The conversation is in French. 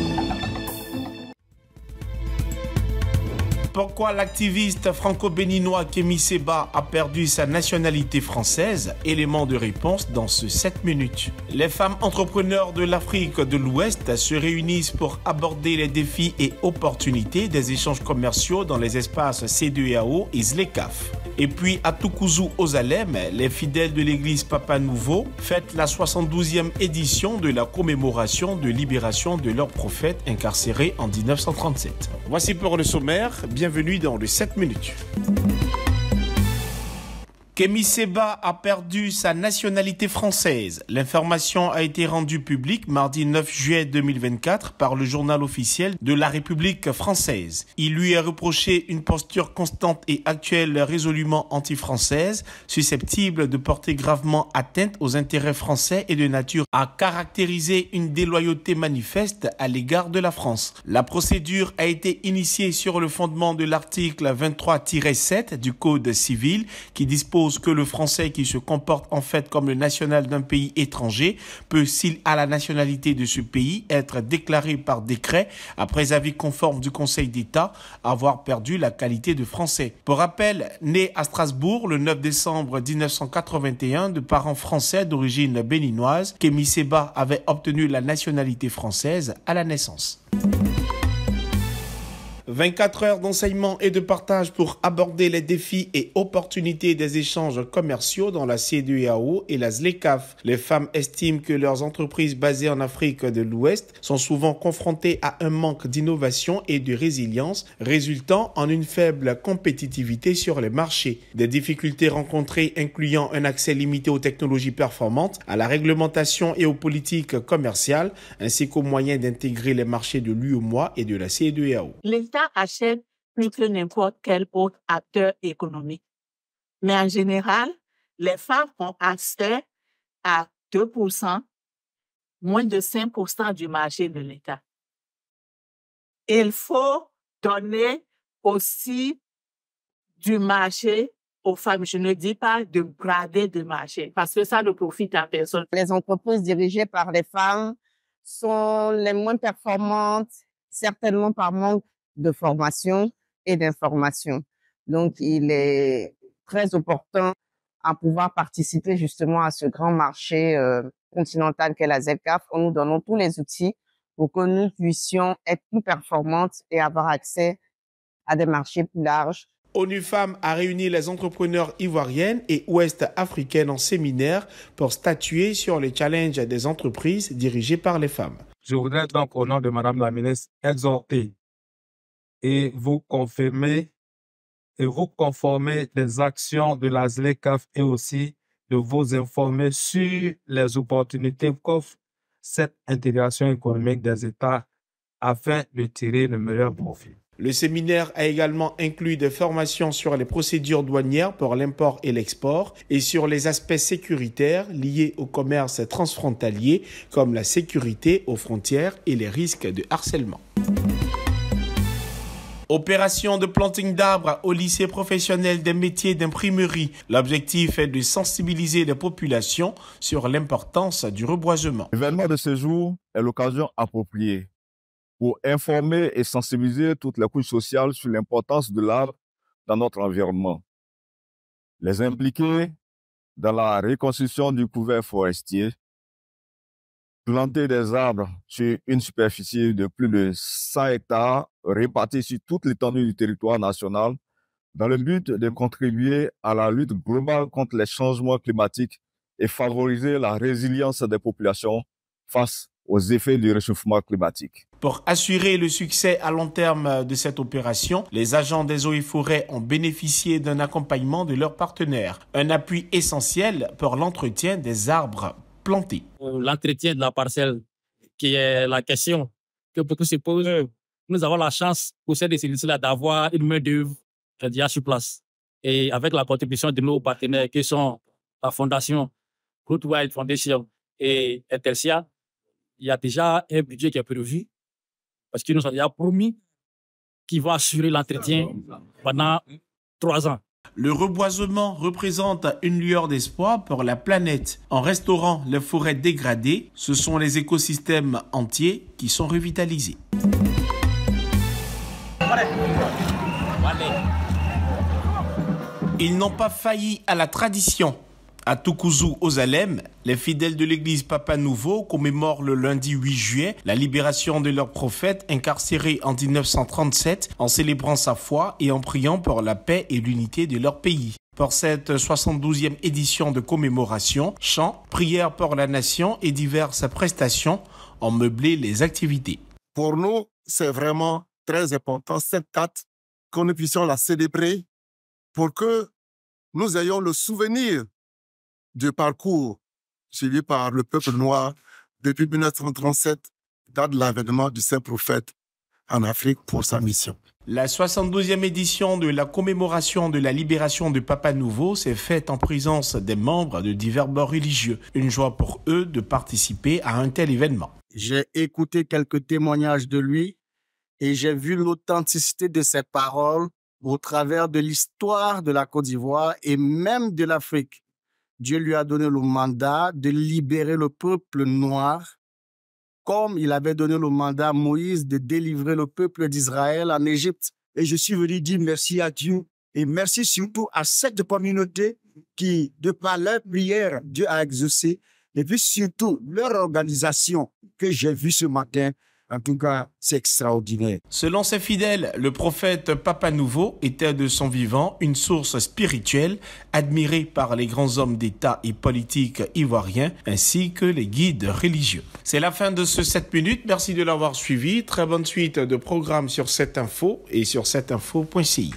Thank you. pourquoi l'activiste franco-béninois Kémy Seba a perdu sa nationalité française Élément de réponse dans ce 7 minutes. Les femmes entrepreneurs de l'Afrique de l'Ouest se réunissent pour aborder les défis et opportunités des échanges commerciaux dans les espaces CDEAO et ZLECAF. Et puis à Tukuzu aux les fidèles de l'église Papa Nouveau fêtent la 72e édition de la commémoration de libération de leur prophète incarcéré en 1937. Voici pour le sommaire bienvenue dans les 7 minutes. Kémy Seba a perdu sa nationalité française. L'information a été rendue publique mardi 9 juillet 2024 par le journal officiel de la République française. Il lui a reproché une posture constante et actuelle résolument anti-française, susceptible de porter gravement atteinte aux intérêts français et de nature à caractériser une déloyauté manifeste à l'égard de la France. La procédure a été initiée sur le fondement de l'article 23-7 du Code civil qui dispose que le français qui se comporte en fait comme le national d'un pays étranger peut, s'il a la nationalité de ce pays, être déclaré par décret, après avis conforme du Conseil d'État, avoir perdu la qualité de français. Pour rappel, né à Strasbourg le 9 décembre 1981 de parents français d'origine béninoise, Kémy avait obtenu la nationalité française à la naissance. 24 heures d'enseignement et de partage pour aborder les défis et opportunités des échanges commerciaux dans la CEDEAO et la ZLECAF. Les femmes estiment que leurs entreprises basées en Afrique de l'Ouest sont souvent confrontées à un manque d'innovation et de résilience, résultant en une faible compétitivité sur les marchés. Des difficultés rencontrées incluant un accès limité aux technologies performantes, à la réglementation et aux politiques commerciales, ainsi qu'aux moyens d'intégrer les marchés de l'UEMOA et de la CEDEAO achètent achète plus que n'importe quel autre acteur économique. Mais en général, les femmes ont accès à 2%, moins de 5% du marché de l'État. Il faut donner aussi du marché aux femmes. Je ne dis pas de grader de marché parce que ça ne profite à personne. Les entreprises dirigées par les femmes sont les moins performantes, certainement par manque de formation et d'information. Donc, il est très opportun à pouvoir participer justement à ce grand marché euh, continental qu'est la ZCAF. en nous donnant tous les outils pour que nous puissions être plus performantes et avoir accès à des marchés plus larges. ONU Femmes a réuni les entrepreneurs ivoiriennes et ouest-africaines en séminaire pour statuer sur les challenges des entreprises dirigées par les femmes. Je voudrais donc, au nom de Madame la ministre, exhorter et vous confirmer et vous conformer les actions de la ZLECAF et aussi de vous informer sur les opportunités qu'offre cette intégration économique des États afin de tirer le meilleur profit. Le séminaire a également inclus des formations sur les procédures douanières pour l'import et l'export et sur les aspects sécuritaires liés au commerce transfrontalier comme la sécurité aux frontières et les risques de harcèlement. Opération de planting d'arbres au lycée professionnel des métiers d'imprimerie. L'objectif est de sensibiliser les populations sur l'importance du reboisement. L'événement de ce jour est l'occasion appropriée pour informer et sensibiliser toute la couche sociale sur l'importance de l'arbre dans notre environnement. Les impliquer dans la reconstruction du couvert forestier, planter des arbres sur une superficie de plus de 100 hectares répartis sur toute l'étendue du territoire national dans le but de contribuer à la lutte globale contre les changements climatiques et favoriser la résilience des populations face aux effets du réchauffement climatique. Pour assurer le succès à long terme de cette opération, les agents des eaux et forêts ont bénéficié d'un accompagnement de leurs partenaires, un appui essentiel pour l'entretien des arbres plantés. L'entretien de la parcelle, qui est la question que beaucoup se posent nous avons la chance pour de ces là d'avoir une main-d'œuvre euh, déjà sur place. Et avec la contribution de nos partenaires qui sont la Fondation Good Wild Foundation et Intersia, il y a déjà un budget qui est prévu parce qu'ils nous ont déjà promis qu'ils vont assurer l'entretien pendant trois ans. Le reboisement représente une lueur d'espoir pour la planète. En restaurant les forêts dégradées, ce sont les écosystèmes entiers qui sont revitalisés. Ils n'ont pas failli à la tradition. À Tukuzu, aux Alem, les fidèles de l'église Papa Nouveau commémorent le lundi 8 juillet la libération de leur prophète incarcéré en 1937 en célébrant sa foi et en priant pour la paix et l'unité de leur pays. Pour cette 72e édition de commémoration, chants, prières pour la nation et diverses prestations ont meublé les activités. Pour nous, c'est vraiment très important, cette date, que nous puissions la célébrer pour que nous ayons le souvenir du parcours suivi par le peuple noir depuis 1937, date de l'avènement du Saint-Prophète en Afrique pour sa mission. La 72e édition de la commémoration de la libération de Papa Nouveau s'est faite en présence des membres de divers bords religieux. Une joie pour eux de participer à un tel événement. J'ai écouté quelques témoignages de lui et j'ai vu l'authenticité de ses paroles au travers de l'histoire de la Côte d'Ivoire et même de l'Afrique. Dieu lui a donné le mandat de libérer le peuple noir, comme il avait donné le mandat à Moïse de délivrer le peuple d'Israël en Égypte. Et je suis venu dire merci à Dieu et merci surtout à cette communauté qui, de par leur prière, Dieu a exaucé, et puis surtout leur organisation que j'ai vue ce matin, en tout cas, c'est extraordinaire. Selon ses fidèles, le prophète Papa Nouveau était de son vivant une source spirituelle admirée par les grands hommes d'État et politiques ivoiriens ainsi que les guides religieux. C'est la fin de ce 7 minutes. Merci de l'avoir suivi. Très bonne suite de programmes sur cette info et sur 7info.ci.